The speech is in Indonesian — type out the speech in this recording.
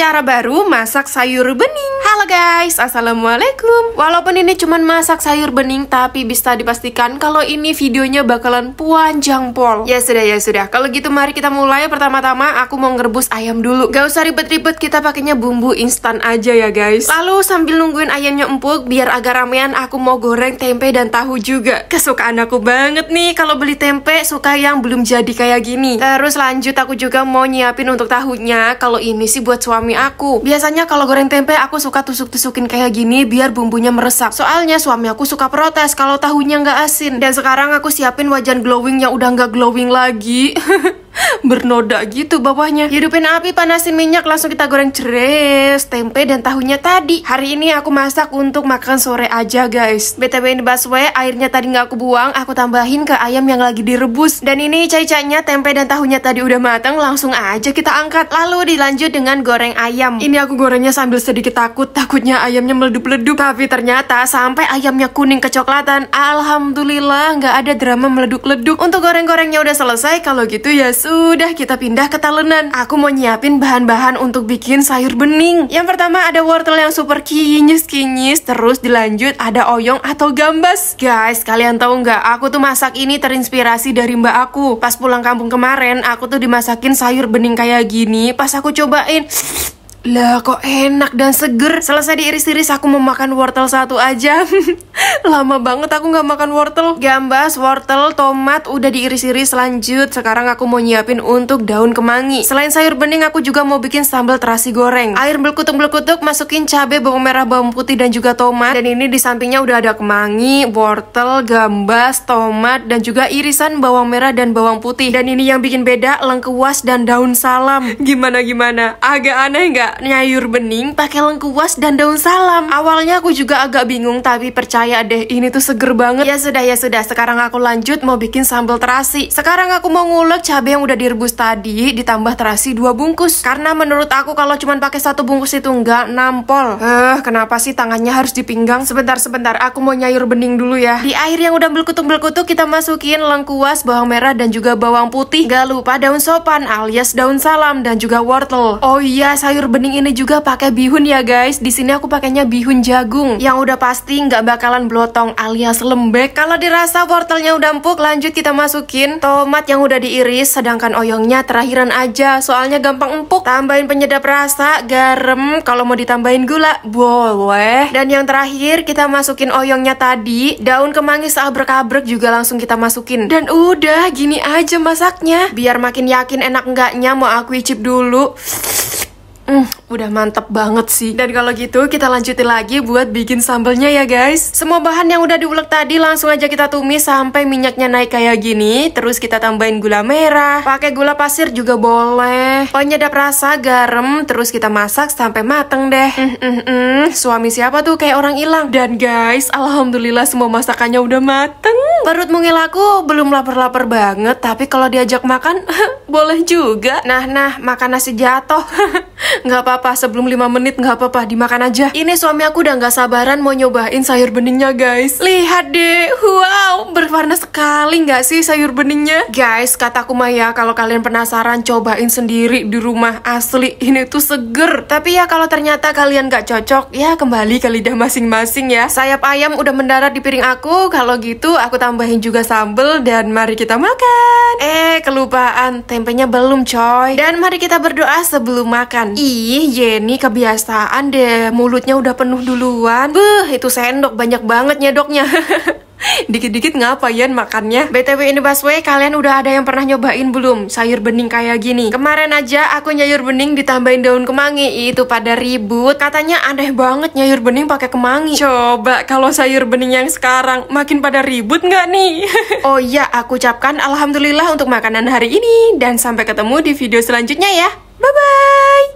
Cara baru masak sayur bening Halo guys, Assalamualaikum Walaupun ini cuman masak sayur bening Tapi bisa dipastikan kalau ini videonya bakalan panjang pol Ya sudah, ya sudah Kalau gitu mari kita mulai Pertama-tama aku mau ngerebus ayam dulu Gak usah ribet-ribet, kita pakainya bumbu instan aja ya guys Lalu sambil nungguin ayamnya empuk Biar agak ramean aku mau goreng tempe dan tahu juga Kesukaan aku banget nih Kalau beli tempe suka yang belum jadi kayak gini Terus lanjut aku juga mau nyiapin untuk tahunya Kalau ini sih buat suami suami aku. Biasanya kalau goreng tempe aku suka tusuk-tusukin kayak gini biar bumbunya meresap. Soalnya suami aku suka protes kalau tahunya nggak asin. Dan sekarang aku siapin wajan glowing yang udah nggak glowing lagi. bernoda gitu bawahnya. Hidupin api, panasin minyak, langsung kita goreng ceres, tempe dan tahunya tadi. Hari ini aku masak untuk makan sore aja guys. BTW ini baswe airnya tadi nggak aku buang, aku tambahin ke ayam yang lagi direbus. Dan ini cai-cainya tempe dan tahunya tadi udah matang, langsung aja kita angkat. Lalu dilanjut dengan goreng ayam. Ini aku gorengnya sambil sedikit takut, takutnya ayamnya meledup-ledup. Tapi ternyata sampai ayamnya kuning kecoklatan, alhamdulillah nggak ada drama meleduk-leduk. Untuk goreng-gorengnya udah selesai, kalau gitu ya su sudah kita pindah ke talenan. Aku mau nyiapin bahan-bahan untuk bikin sayur bening. Yang pertama ada wortel yang super kinyis-kinyis. Terus dilanjut ada oyong atau gambas. Guys, kalian tahu nggak? Aku tuh masak ini terinspirasi dari mbak aku. Pas pulang kampung kemarin, aku tuh dimasakin sayur bening kayak gini. Pas aku cobain, lah kok enak dan seger Selesai diiris-iris aku mau makan wortel satu aja Lama banget aku gak makan wortel Gambas, wortel, tomat udah diiris-iris lanjut Sekarang aku mau nyiapin untuk daun kemangi Selain sayur bening aku juga mau bikin sambal terasi goreng Air belkutuk-belkutuk masukin cabai, bawang merah, bawang putih dan juga tomat Dan ini di sampingnya udah ada kemangi, wortel, gambas, tomat Dan juga irisan bawang merah dan bawang putih Dan ini yang bikin beda lengkuas dan daun salam Gimana-gimana? Agak aneh gak? kayak nyayur bening pakai lengkuas dan daun salam. Awalnya aku juga agak bingung tapi percaya deh ini tuh seger banget. Ya sudah ya sudah sekarang aku lanjut mau bikin sambal terasi. Sekarang aku mau ngulek cabai yang udah direbus tadi ditambah terasi dua bungkus. Karena menurut aku kalau cuma pakai satu bungkus itu enggak nampol. Eh kenapa sih tangannya harus dipinggang? Sebentar sebentar aku mau nyayur bening dulu ya. Di air yang udah belkutuk-belkutuk kita masukin lengkuas, bawang merah dan juga bawang putih. Gak lupa daun sopan alias daun salam dan juga wortel. Oh iya sayur bening bening ini juga pakai bihun ya guys. Di sini aku pakainya bihun jagung yang udah pasti nggak bakalan blotong alias lembek. Kalau dirasa wortelnya udah empuk, lanjut kita masukin tomat yang udah diiris sedangkan oyongnya terakhiran aja soalnya gampang empuk. Tambahin penyedap rasa, garam kalau mau ditambahin gula boleh. Dan yang terakhir kita masukin oyongnya tadi, daun kemangi seabrek-abrek juga langsung kita masukin. Dan udah gini aja masaknya biar makin yakin enak enggaknya mau aku icip dulu. Mm, udah mantep banget sih. Dan kalau gitu kita lanjutin lagi buat bikin sambelnya ya guys. Semua bahan yang udah diulek tadi langsung aja kita tumis sampai minyaknya naik kayak gini. Terus kita tambahin gula merah. Pakai gula pasir juga boleh. Penyedap rasa garam. Terus kita masak sampai mateng deh. Mm, mm, mm. Suami siapa tuh kayak orang hilang. Dan guys, alhamdulillah semua masakannya udah mateng. Perut mungil aku belum lapar-lapar banget. Tapi kalau diajak makan boleh juga. Nah, nah makan nasi jatuh. Nggak apa-apa, sebelum 5 menit nggak apa-apa, dimakan aja. Ini suami aku udah nggak sabaran mau nyobain sayur beningnya, guys. Lihat deh, wow, berwarna sekali nggak sih sayur beningnya? Guys, kataku Maya kalau kalian penasaran, cobain sendiri di rumah asli. Ini tuh seger. Tapi ya kalau ternyata kalian nggak cocok, ya kembali ke lidah masing-masing ya. Sayap ayam udah mendarat di piring aku, kalau gitu aku tambahin juga sambel dan mari kita makan. Eh, kelupaan, tempenya belum coy. Dan mari kita berdoa sebelum makan. Ih, Jenny kebiasaan deh, mulutnya udah penuh duluan. Beuh, itu sendok banyak banget nyedoknya. Dikit-dikit ngapain makannya? BTW ini busway, kalian udah ada yang pernah nyobain belum? Sayur bening kayak gini. Kemarin aja aku nyayur bening ditambahin daun kemangi, itu pada ribut. Katanya aneh banget nyayur bening pakai kemangi. Coba kalau sayur bening yang sekarang makin pada ribut nggak nih? oh iya, aku ucapkan alhamdulillah untuk makanan hari ini dan sampai ketemu di video selanjutnya ya. Bye bye.